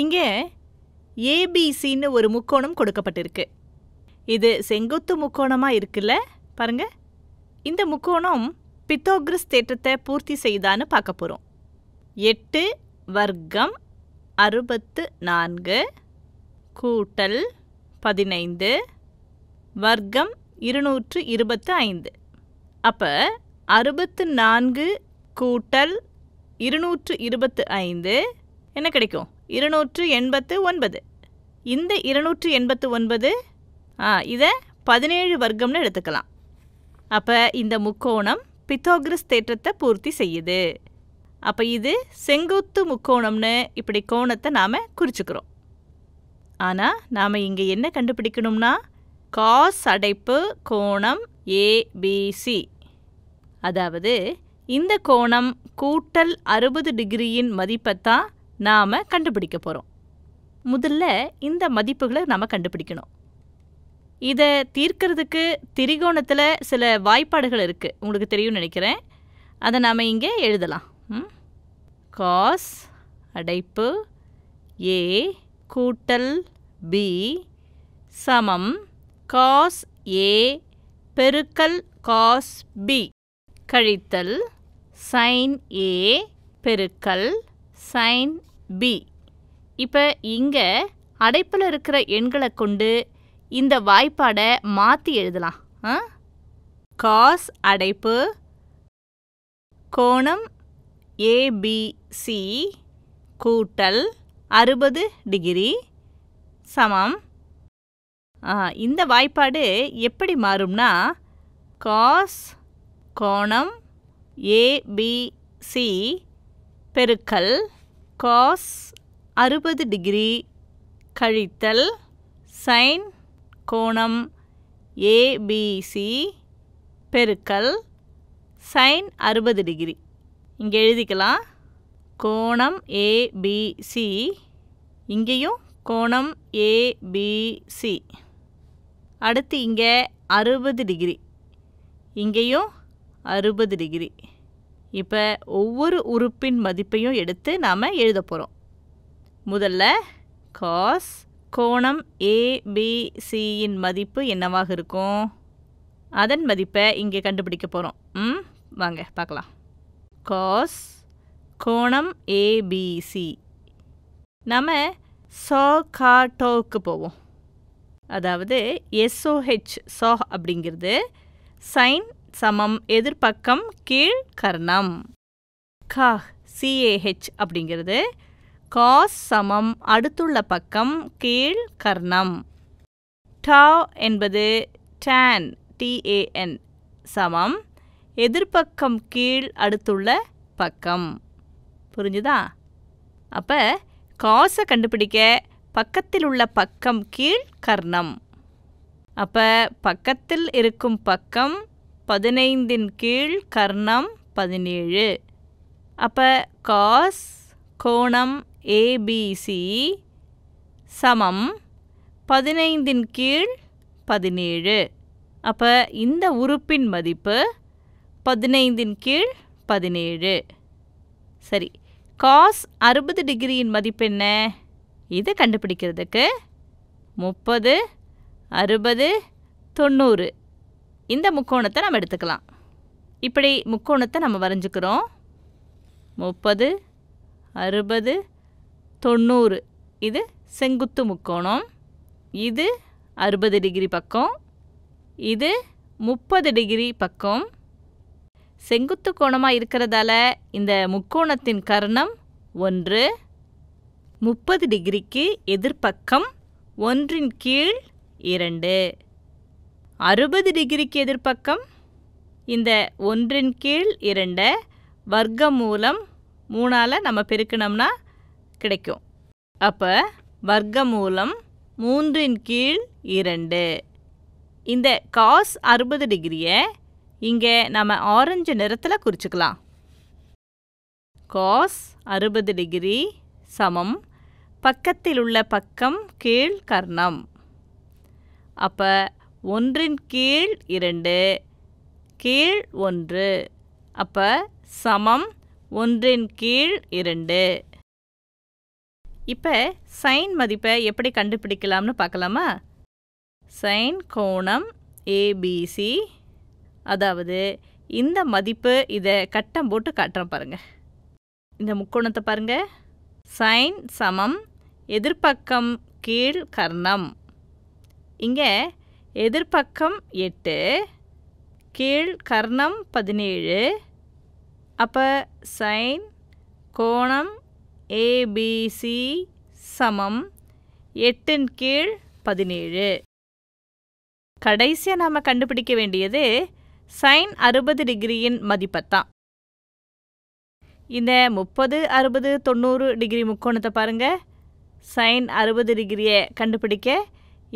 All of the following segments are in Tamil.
இங்கே ஏபிசின்னு ஒரு முக்கோணம் கொடுக்கப்பட்டிருக்கு இது செங்குத்து முக்கோணமாக இருக்குல்ல பாருங்க இந்த முக்கோணம் பித்தோக்ரஸ் தேற்றத்தை பூர்த்தி செய்தான்னு பார்க்க போகிறோம் எட்டு வர்க்கம் அறுபத்து நான்கு கூட்டல் பதினைந்து வர்க்கம் இருநூற்று இருபத்து ஐந்து அப்போ அறுபத்து நான்கு கூட்டல் இருநூற்று இருபத்து ஐந்து என்ன கிடைக்கும் இருநூற்று எண்பத்து ஒன்பது இந்த இருநூற்று எண்பத்து ஒன்பது இதை பதினேழு வர்க்கம்னு எடுத்துக்கலாம் அப்போ இந்த முக்கோணம் பித்தோகிரஸ் தேற்றத்தை பூர்த்தி செய்யுது அப்போ இது செங்குத்து முக்கோணம்னு இப்படி கோணத்தை நாம் குறிச்சுக்கிறோம் ஆனால் நாம் இங்கே என்ன கண்டுபிடிக்கணும்னா காஸ் அடைப்பு கோணம் ஏபிசி அதாவது இந்த கோணம் கூட்டல் அறுபது டிகிரியின் மதிப்பைத்தான் நாம் கண்டுபிடிக்க போகிறோம் முதல்ல இந்த மதிப்புகளை நாம் கண்டுபிடிக்கணும் இதை தீர்க்கிறதுக்கு திரிகோணத்தில் சில வாய்ப்பாடுகள் இருக்குது உங்களுக்கு தெரியும்னு நினைக்கிறேன் அதை நாம் இங்கே எழுதலாம் காஸ் அடைப்பு ஏ கூட்டல் பி சமம் காஸ் ஏ பெருக்கல் காஸ் பி கழித்தல் சைன் ஏ பெருக்கல் சைன் பி இப்போ இங்கே அடைப்பில் இருக்கிற எண்களை கொண்டு இந்த வாய்ப்பாடை மாற்றி எழுதலாம் காஸ் அடைப்பு கோணம் ஏபிசி கூட்டல் அறுபது டிகிரி சமம் இந்த வாய்ப்பாடு எப்படி மாறும்னா காஸ் கோணம் ஏபிசி பெருக்கல் காஸ் அறுபது டிகிரி கழித்தல் சைன் கோணம் ஏபிசி பெருக்கல் சைன் அறுபது டிகிரி இங்கே எழுதிக்கலாம் கோணம் ஏபிசி இங்கேயும் கோணம் ஏபிசி அடுத்து இங்கே அறுபது டிகிரி இங்கேயும் அறுபது டிகிரி இப்போ ஒவ்வொரு உறுப்பின் மதிப்பையும் எடுத்து நாம் எழுத போகிறோம் முதல்ல காஸ் கோணம் ஏபிசியின் மதிப்பு என்னவாக இருக்கும் அதன் மதிப்பை இங்கே கண்டுபிடிக்க போகிறோம் ம் வாங்க பார்க்கலாம் காஸ் கோணம் ஏபிசி நம்ம சோகாட்டோவுக்கு போவோம் அதாவது எஸ்ஓஹெச் சா அப்படிங்கிறது சைன் சமம் எதிர்பக்கம் கீழ் கர்ணம் காஹ் சிஏஹெச் அப்படிங்கிறது காஸ் சமம் அடுத்துள்ள பக்கம் கீழ் கர்ணம் டா என்பது டேன் டிஏஎன் சமம் எதிர்பக்கம் கீழ் அடுத்துள்ள பக்கம் புரிஞ்சுதா அப்போ காசை கண்டுபிடிக்க பக்கத்தில் உள்ள பக்கம் கீழ் கர்ணம் அப்போ பக்கத்தில் இருக்கும் பக்கம் பதினைந்தின் கீழ் கர்ணம் பதினேழு அப்போ காஸ் கோணம் ஏபிசி சமம் பதினைந்தின் கீழ் பதினேழு அப்போ இந்த உறுப்பின் மதிப்பு பதினைந்தின் கீழ் பதினேழு சரி காஸ் அறுபது டிகிரியின் மதிப்பு என்ன இதை கண்டுபிடிக்கிறதுக்கு முப்பது அறுபது தொண்ணூறு இந்த முக்கோணத்தை நம்ம எடுத்துக்கலாம் இப்படி முக்கோணத்தை நம்ம வரைஞ்சிக்கிறோம் முப்பது அறுபது தொண்ணூறு இது செங்குத்து முக்கோணம் இது அறுபது டிகிரி பக்கம் இது முப்பது டிகிரி பக்கம் செங்குத்து கோணமாக இருக்கிறதால இந்த முக்கோணத்தின் கர்ணம் ஒன்று முப்பது டிகிரிக்கு எதிர்ப்பக்கம் ஒன்றின் கீழ் இரண்டு அறுபது டிகிரிக்கு எதிர்ப்பக்கம் இந்த ஒன்றின் கீழ் இரண்டை வர்க்கம் மூலம் மூணால் நம்ம பெருக்கணும்னா கிடைக்கும் அப்போ வர்க்க மூலம் மூன்றின் கீழ் இரண்டு இந்த காஸ் அறுபது டிகிரியை இங்கே நம்ம ஆரஞ்சு நிறத்தில் குறிச்சிக்கலாம் காஸ் அறுபது டிகிரி சமம் பக்கத்தில் உள்ள பக்கம் கீழ் கர்ணம் அப்போ ஒன்றின் கீழ் இரண்டு கீழ் ஒன்று அப்போ சமம் ஒன்றின் கீழ் இரண்டு இப்போ சைன் மதிப்பை எப்படி கண்டுபிடிக்கலாம்னு பார்க்கலாமா சைன் கோணம் ஏபிசி அதாவது இந்த மதிப்பு இதை கட்டம் போட்டு காட்டுறோம் பாருங்கள் இந்த முக்கோணத்தை பாருங்கள் சைன் சமம் எதிர்ப்பக்கம் கீழ் கர்ணம் இங்கே எதிர்பக்கம் எட்டு கீழ் கர்ணம் பதினேழு அப்போ சைன் கோணம் ஏபிசி சமம் எட்டின் கீழ் பதினேழு கடைசியாக நாம் கண்டுபிடிக்க வேண்டியது சைன் அறுபது டிகிரியின் மதிப்பைத்தான் இந்த முப்பது அறுபது தொண்ணூறு டிகிரி முக்கோணத்தை பாருங்கள் சைன் அறுபது டிகிரியை கண்டுபிடிக்க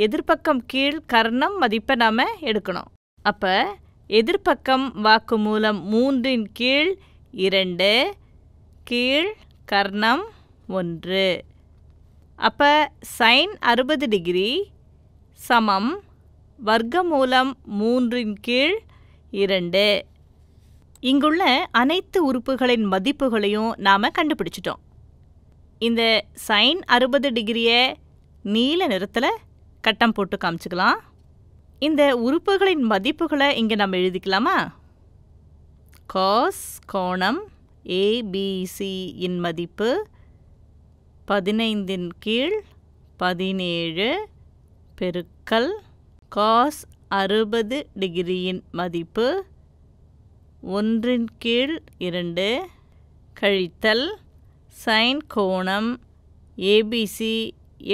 எதிர்ப்பக்கம் கீழ் கர்ணம் மதிப்பை நாம் எடுக்கணும் அப்போ எதிர்ப்பக்கம் வாக்கு மூலம் மூன்றின் கீழ் இரண்டு கீழ் கர்ணம் ஒன்று அப்போ சைன் அறுபது டிகிரி சமம் வர்க்கமூலம் மூன்றின் கீழ் இரண்டு இங்குள்ள அனைத்து உறுப்புகளின் மதிப்புகளையும் நாம் கண்டுபிடிச்சிட்டோம் இந்த சைன் அறுபது டிகிரியை நீல நிறத்தில் கட்டம் போட்டு காமிச்சிக்கலாம் இந்த உறுப்புகளின் மதிப்புகளை இங்கே நம்ம எழுதிக்கலாமா காஸ் கோணம் ஏபிசியின் மதிப்பு பதினைந்தின் கீழ் பதினேழு பெருக்கல் காஸ் அறுபது டிகிரியின் மதிப்பு ஒன்றின் கீழ் இரண்டு கழித்தல் சைன் கோணம் ஏபிசி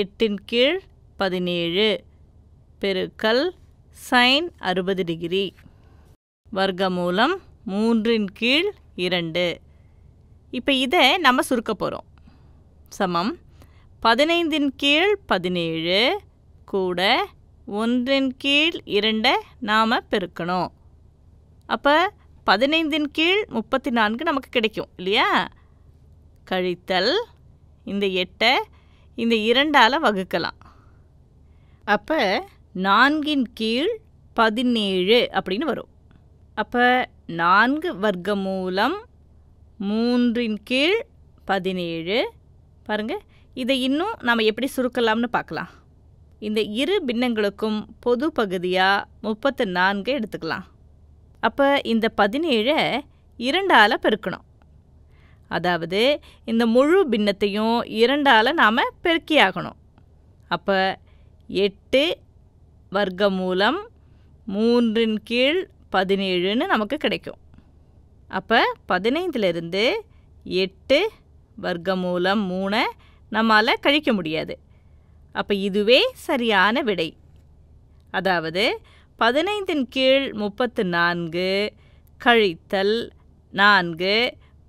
எட்டின் கீழ் பதினேழு பெருக்கல் சைன் அறுபது டிகிரி வர்க்கமூலம் மூன்றின் கீழ் இரண்டு இப்போ இதை நம்ம சுருக்க போகிறோம் சமம் பதினைந்தின் கீழ் பதினேழு கூட ஒன்றின் கீழ் இரண்டை நாம் பெருக்கணும் அப்போ பதினைந்தின் கீழ் முப்பத்தி நான்கு நமக்கு கிடைக்கும் இல்லையா கழித்தல் இந்த எட்டை இந்த இரண்டால் வகுக்கலாம் அப்போ நான்கின் கீழ் பதினேழு அப்படின்னு வரும் அப்போ நான்கு வர்க்கமூலம் மூலம் மூன்றின் கீழ் பதினேழு பாருங்கள் இதை இன்னும் நாம் எப்படி சுருக்கலாம்னு பார்க்கலாம் இந்த இரு பின்னங்களுக்கும் பொது பகுதியாக முப்பத்து நான்கு எடுத்துக்கலாம் அப்போ இந்த பதினேழை இரண்டால் பெருக்கணும் அதாவது இந்த முழு பின்னத்தையும் இரண்டால் நாம் பெருக்கியாகணும் அப்போ எட்டு வர்க்கமூலம் மூன்றின் கீழ் பதினேழுன்னு நமக்கு கிடைக்கும் அப்போ பதினைந்துலேருந்து எட்டு வர்க்கமூலம் மூணை நம்மால் கழிக்க முடியாது அப்போ இதுவே சரியான விடை அதாவது பதினைந்தின் கீழ் முப்பத்து நான்கு கழித்தல் நான்கு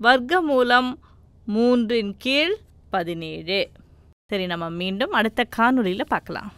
வர்க்கமூலம் மூன்றின் கீழ் பதினேழு சரி நம்ம மீண்டும் அடுத்த காணொலியில் பார்க்கலாம்